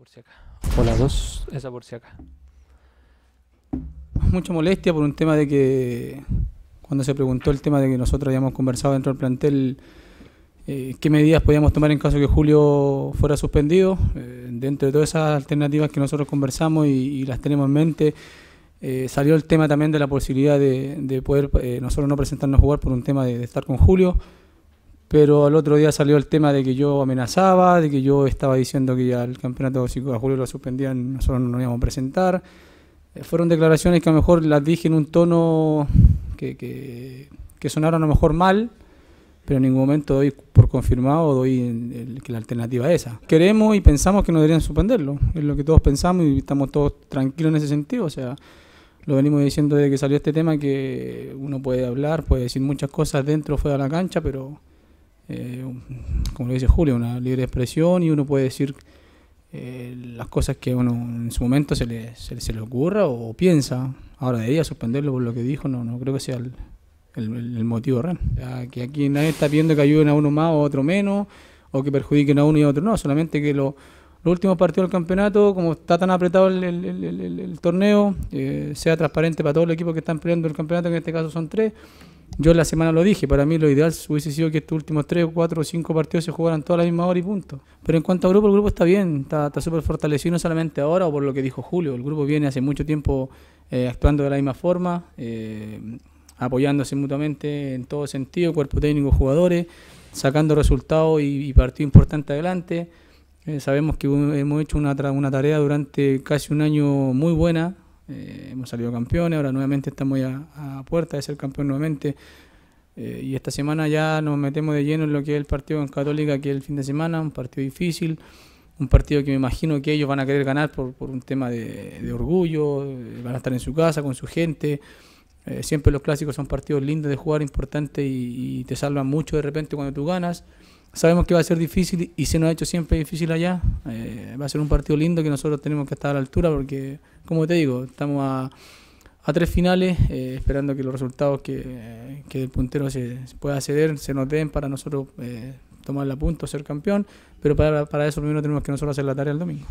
por si esa por si acá. Mucha molestia por un tema de que cuando se preguntó el tema de que nosotros habíamos conversado dentro del plantel eh, qué medidas podíamos tomar en caso que Julio fuera suspendido, eh, dentro de todas esas alternativas que nosotros conversamos y, las tenemos en mente, eh, salió el tema también de la posibilidad de, poder nosotros no presentarnos a jugar por un tema de estar con Julio pero al otro día salió el tema de que yo amenazaba, de que yo estaba diciendo que ya el campeonato de 5 de julio lo suspendían, nosotros no nos íbamos a presentar. Eh, fueron declaraciones que a lo mejor las dije en un tono que, sonaron a lo mejor mal, pero en ningún momento doy por confirmado doy que la alternativa es esa. Queremos y pensamos que no deberían suspenderlo, es lo que todos pensamos y estamos todos tranquilos en ese sentido, o sea, lo venimos diciendo desde que salió este tema que uno puede hablar, puede decir muchas cosas dentro o fuera de la cancha, pero eh, como lo dice Julio, una libre expresión y uno puede decir eh, las cosas que uno en su momento se le, se, le ocurra o piensa. Ahora debería suspenderlo por lo que dijo, no, no creo que sea el, motivo real. que aquí nadie está pidiendo que ayuden a uno más o a otro menos, o que perjudiquen a uno y a otro, no, solamente que los últimos partidos del campeonato, como está tan apretado el, torneo, eh, sea transparente para todos los equipos que están peleando el campeonato, que en este caso son tres yo la semana lo dije, para mí lo ideal hubiese sido que estos últimos 3, 4 o 5 partidos se jugaran toda la misma hora y punto. Pero en cuanto al grupo, el grupo está bien, está súper fortalecido, no solamente ahora o por lo que dijo Julio, el grupo viene hace mucho tiempo eh, actuando de la misma forma, eh, apoyándose mutuamente en todo sentido, cuerpo técnico, jugadores, sacando resultados y, partido importante adelante. Eh, sabemos que hemos hecho una, una tarea durante casi un año muy buena, eh, hemos salido campeones, ahora nuevamente estamos ya a puerta de ser campeón nuevamente. Eh, y esta semana ya nos metemos de lleno en lo que es el partido en Católica, que es el fin de semana, un partido difícil, un partido que me imagino que ellos van a querer ganar por, por un tema de, orgullo, eh, van a estar en su casa, con su gente. siempre los clásicos son partidos lindos de jugar, importantes y te salvan mucho de repente cuando tú ganas. Sabemos que va a ser difícil y se nos ha hecho siempre difícil allá. Eh, va a ser un partido lindo que nosotros tenemos que estar a la altura porque, como te digo, estamos a, tres finales, eh, esperando que los resultados que, el puntero se, pueda ceder se nos den para nosotros eh, tomar la punta ser campeón, pero para, para eso primero tenemos que nosotros hacer la tarea el domingo.